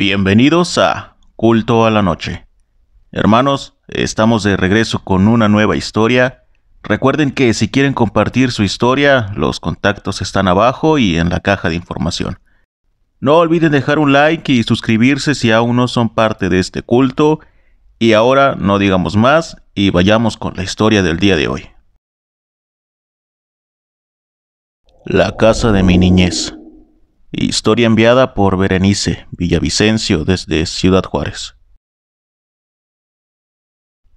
Bienvenidos a Culto a la Noche. Hermanos, estamos de regreso con una nueva historia. Recuerden que si quieren compartir su historia, los contactos están abajo y en la caja de información. No olviden dejar un like y suscribirse si aún no son parte de este culto. Y ahora no digamos más y vayamos con la historia del día de hoy. La casa de mi niñez. Historia enviada por Berenice Villavicencio desde Ciudad Juárez.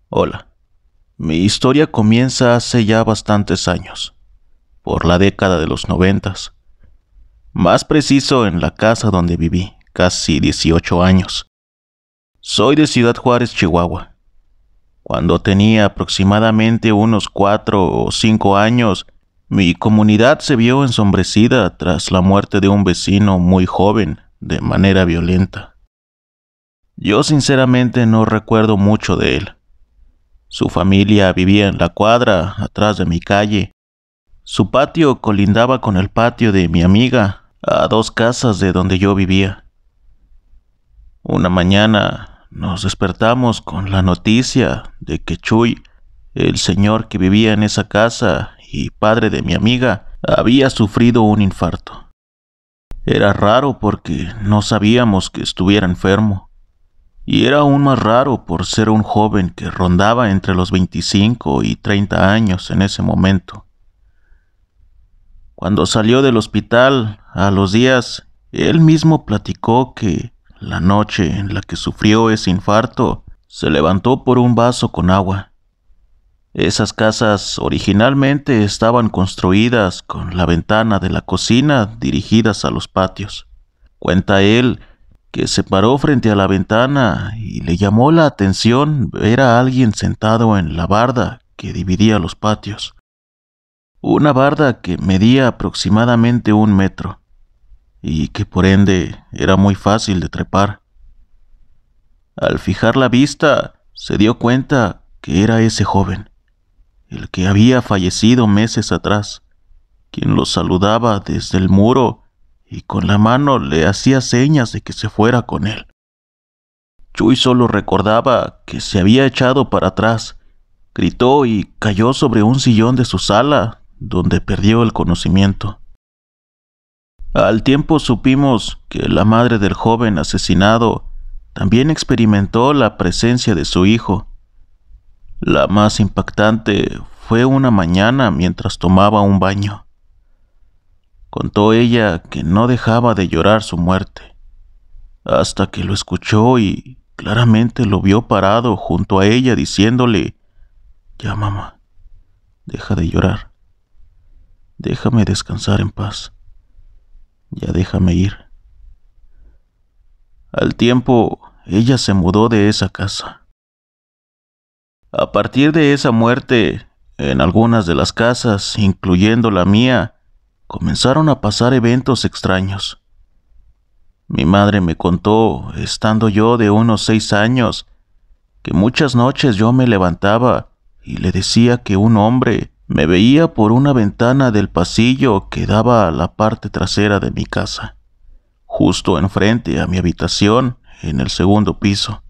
Hola. Mi historia comienza hace ya bastantes años, por la década de los noventas. Más preciso en la casa donde viví casi 18 años. Soy de Ciudad Juárez, Chihuahua. Cuando tenía aproximadamente unos 4 o 5 años, mi comunidad se vio ensombrecida tras la muerte de un vecino muy joven de manera violenta. Yo sinceramente no recuerdo mucho de él. Su familia vivía en la cuadra, atrás de mi calle. Su patio colindaba con el patio de mi amiga, a dos casas de donde yo vivía. Una mañana nos despertamos con la noticia de que Chuy, el señor que vivía en esa casa, y padre de mi amiga, había sufrido un infarto. Era raro porque no sabíamos que estuviera enfermo. Y era aún más raro por ser un joven que rondaba entre los 25 y 30 años en ese momento. Cuando salió del hospital, a los días, él mismo platicó que la noche en la que sufrió ese infarto, se levantó por un vaso con agua esas casas originalmente estaban construidas con la ventana de la cocina dirigidas a los patios. Cuenta él que se paró frente a la ventana y le llamó la atención ver a alguien sentado en la barda que dividía los patios. Una barda que medía aproximadamente un metro y que por ende era muy fácil de trepar. Al fijar la vista, se dio cuenta que era ese joven el que había fallecido meses atrás, quien lo saludaba desde el muro y con la mano le hacía señas de que se fuera con él. Chuy solo recordaba que se había echado para atrás, gritó y cayó sobre un sillón de su sala, donde perdió el conocimiento. Al tiempo supimos que la madre del joven asesinado también experimentó la presencia de su hijo, la más impactante fue una mañana mientras tomaba un baño. Contó ella que no dejaba de llorar su muerte, hasta que lo escuchó y claramente lo vio parado junto a ella diciéndole, Ya mamá, deja de llorar, déjame descansar en paz, ya déjame ir. Al tiempo, ella se mudó de esa casa. A partir de esa muerte, en algunas de las casas, incluyendo la mía, comenzaron a pasar eventos extraños. Mi madre me contó, estando yo de unos seis años, que muchas noches yo me levantaba y le decía que un hombre me veía por una ventana del pasillo que daba a la parte trasera de mi casa, justo enfrente a mi habitación en el segundo piso.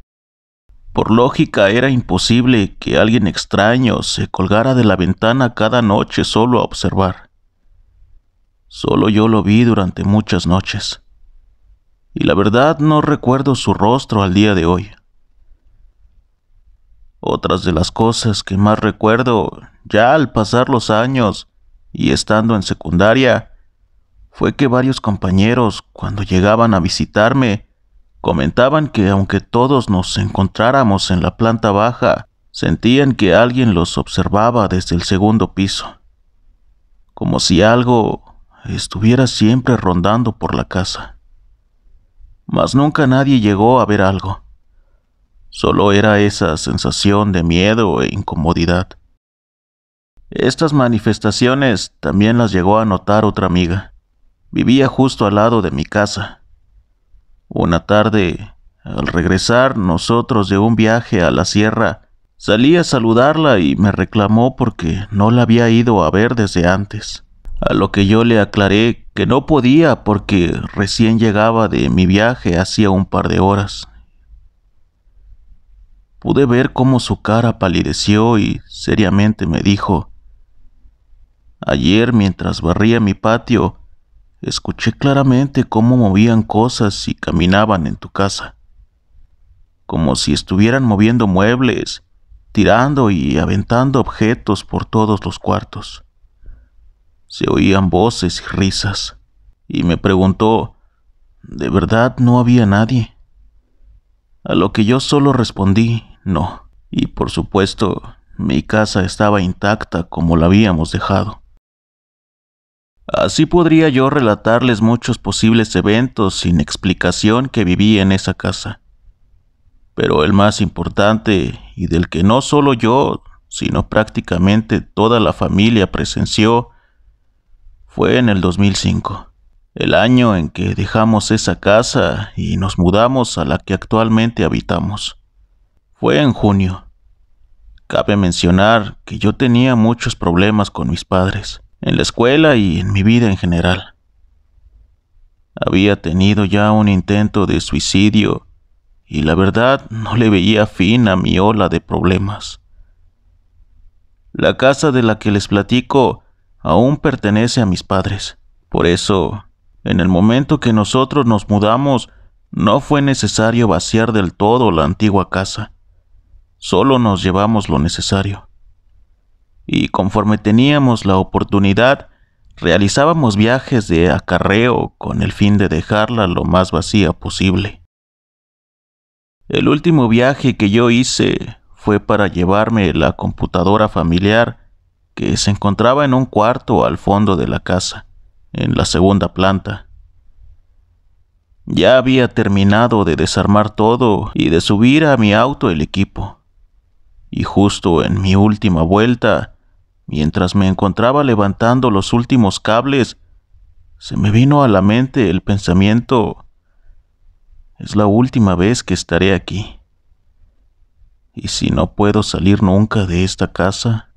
Por lógica era imposible que alguien extraño se colgara de la ventana cada noche solo a observar. Solo yo lo vi durante muchas noches. Y la verdad no recuerdo su rostro al día de hoy. Otras de las cosas que más recuerdo, ya al pasar los años y estando en secundaria, fue que varios compañeros, cuando llegaban a visitarme, Comentaban que aunque todos nos encontráramos en la planta baja, sentían que alguien los observaba desde el segundo piso, como si algo estuviera siempre rondando por la casa. Mas nunca nadie llegó a ver algo. Solo era esa sensación de miedo e incomodidad. Estas manifestaciones también las llegó a notar otra amiga. Vivía justo al lado de mi casa. Una tarde, al regresar nosotros de un viaje a la sierra, salí a saludarla y me reclamó porque no la había ido a ver desde antes, a lo que yo le aclaré que no podía porque recién llegaba de mi viaje hacía un par de horas. Pude ver cómo su cara palideció y seriamente me dijo, Ayer mientras barría mi patio, Escuché claramente cómo movían cosas y caminaban en tu casa, como si estuvieran moviendo muebles, tirando y aventando objetos por todos los cuartos. Se oían voces y risas, y me preguntó, ¿de verdad no había nadie? A lo que yo solo respondí, no, y por supuesto, mi casa estaba intacta como la habíamos dejado. Así podría yo relatarles muchos posibles eventos sin explicación que viví en esa casa. Pero el más importante, y del que no solo yo, sino prácticamente toda la familia presenció, fue en el 2005, el año en que dejamos esa casa y nos mudamos a la que actualmente habitamos. Fue en junio. Cabe mencionar que yo tenía muchos problemas con mis padres en la escuela y en mi vida en general. Había tenido ya un intento de suicidio y la verdad no le veía fin a mi ola de problemas. La casa de la que les platico aún pertenece a mis padres. Por eso, en el momento que nosotros nos mudamos, no fue necesario vaciar del todo la antigua casa. Solo nos llevamos lo necesario y conforme teníamos la oportunidad, realizábamos viajes de acarreo con el fin de dejarla lo más vacía posible. El último viaje que yo hice fue para llevarme la computadora familiar que se encontraba en un cuarto al fondo de la casa, en la segunda planta. Ya había terminado de desarmar todo y de subir a mi auto el equipo. Y justo en mi última vuelta, Mientras me encontraba levantando los últimos cables, se me vino a la mente el pensamiento, es la última vez que estaré aquí. ¿Y si no puedo salir nunca de esta casa?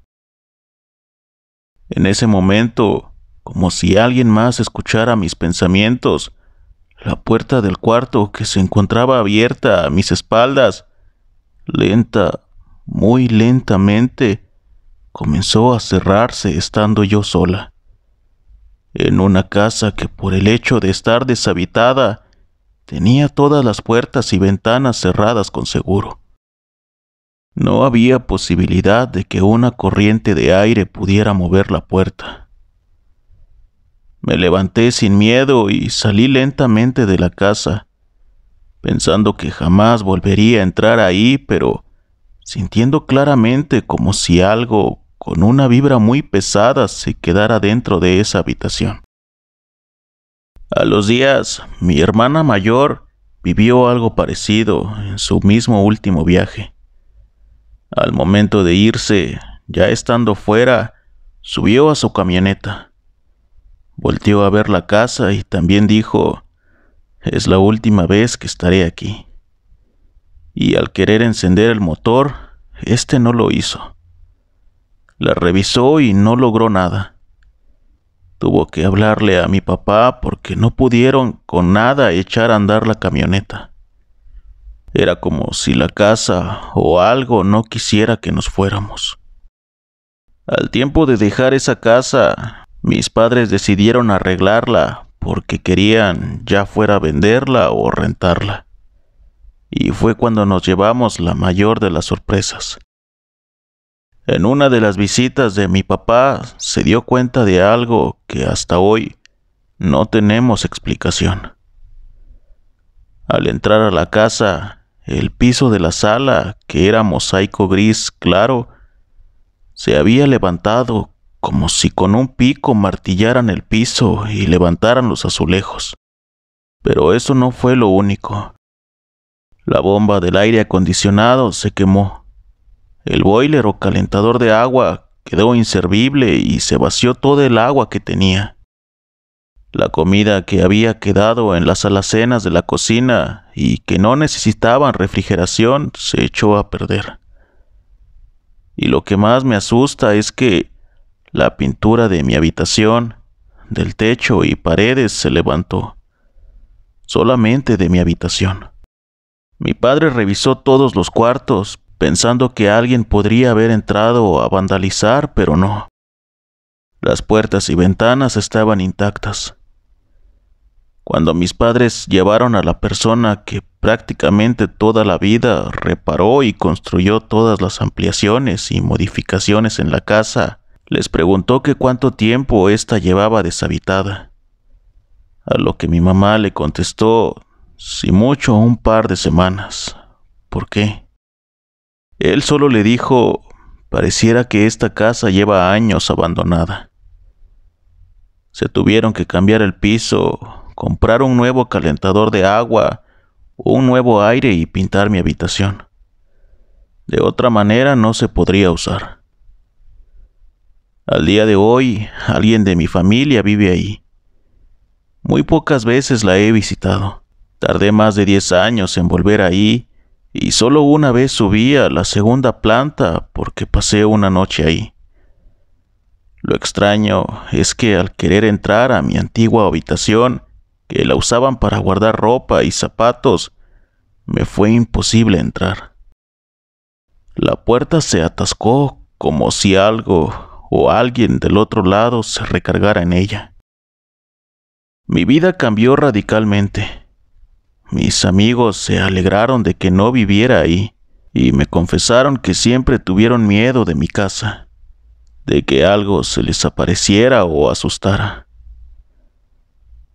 En ese momento, como si alguien más escuchara mis pensamientos, la puerta del cuarto que se encontraba abierta a mis espaldas, lenta, muy lentamente, comenzó a cerrarse estando yo sola, en una casa que por el hecho de estar deshabitada tenía todas las puertas y ventanas cerradas con seguro. No había posibilidad de que una corriente de aire pudiera mover la puerta. Me levanté sin miedo y salí lentamente de la casa, pensando que jamás volvería a entrar ahí, pero sintiendo claramente como si algo con una vibra muy pesada se quedara dentro de esa habitación. A los días, mi hermana mayor vivió algo parecido en su mismo último viaje. Al momento de irse, ya estando fuera, subió a su camioneta. Volteó a ver la casa y también dijo, es la última vez que estaré aquí. Y al querer encender el motor, este no lo hizo. La revisó y no logró nada. Tuvo que hablarle a mi papá porque no pudieron con nada echar a andar la camioneta. Era como si la casa o algo no quisiera que nos fuéramos. Al tiempo de dejar esa casa, mis padres decidieron arreglarla porque querían ya fuera venderla o rentarla. Y fue cuando nos llevamos la mayor de las sorpresas. En una de las visitas de mi papá se dio cuenta de algo que hasta hoy no tenemos explicación. Al entrar a la casa, el piso de la sala, que era mosaico gris claro, se había levantado como si con un pico martillaran el piso y levantaran los azulejos. Pero eso no fue lo único. La bomba del aire acondicionado se quemó el boiler o calentador de agua quedó inservible y se vació toda el agua que tenía. La comida que había quedado en las alacenas de la cocina y que no necesitaban refrigeración se echó a perder. Y lo que más me asusta es que la pintura de mi habitación, del techo y paredes se levantó. Solamente de mi habitación. Mi padre revisó todos los cuartos, pensando que alguien podría haber entrado a vandalizar, pero no. Las puertas y ventanas estaban intactas. Cuando mis padres llevaron a la persona que prácticamente toda la vida reparó y construyó todas las ampliaciones y modificaciones en la casa, les preguntó que cuánto tiempo ésta llevaba deshabitada. A lo que mi mamá le contestó, si mucho, un par de semanas. ¿Por qué? Él solo le dijo, pareciera que esta casa lleva años abandonada. Se tuvieron que cambiar el piso, comprar un nuevo calentador de agua, un nuevo aire y pintar mi habitación. De otra manera no se podría usar. Al día de hoy, alguien de mi familia vive ahí. Muy pocas veces la he visitado. Tardé más de 10 años en volver ahí y solo una vez subí a la segunda planta porque pasé una noche ahí. Lo extraño es que al querer entrar a mi antigua habitación, que la usaban para guardar ropa y zapatos, me fue imposible entrar. La puerta se atascó como si algo o alguien del otro lado se recargara en ella. Mi vida cambió radicalmente. Mis amigos se alegraron de que no viviera ahí y me confesaron que siempre tuvieron miedo de mi casa, de que algo se les apareciera o asustara.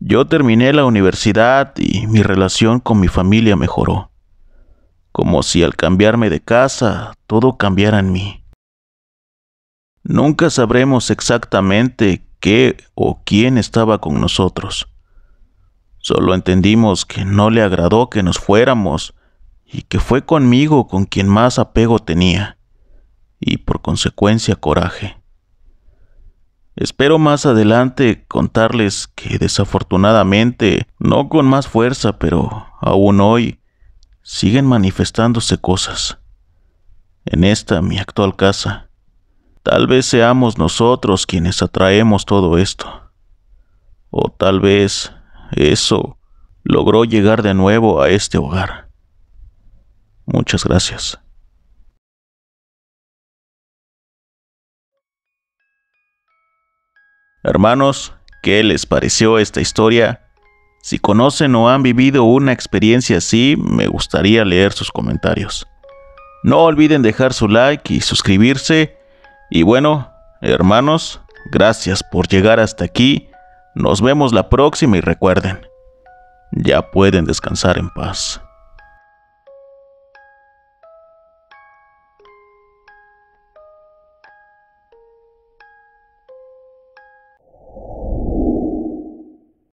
Yo terminé la universidad y mi relación con mi familia mejoró, como si al cambiarme de casa todo cambiara en mí. Nunca sabremos exactamente qué o quién estaba con nosotros, Solo entendimos que no le agradó que nos fuéramos y que fue conmigo con quien más apego tenía, y por consecuencia coraje. Espero más adelante contarles que desafortunadamente, no con más fuerza, pero aún hoy, siguen manifestándose cosas. En esta, mi actual casa, tal vez seamos nosotros quienes atraemos todo esto. O tal vez eso, logró llegar de nuevo a este hogar. Muchas gracias. Hermanos, ¿qué les pareció esta historia? Si conocen o han vivido una experiencia así, me gustaría leer sus comentarios. No olviden dejar su like y suscribirse. Y bueno, hermanos, gracias por llegar hasta aquí nos vemos la próxima y recuerden, ya pueden descansar en paz.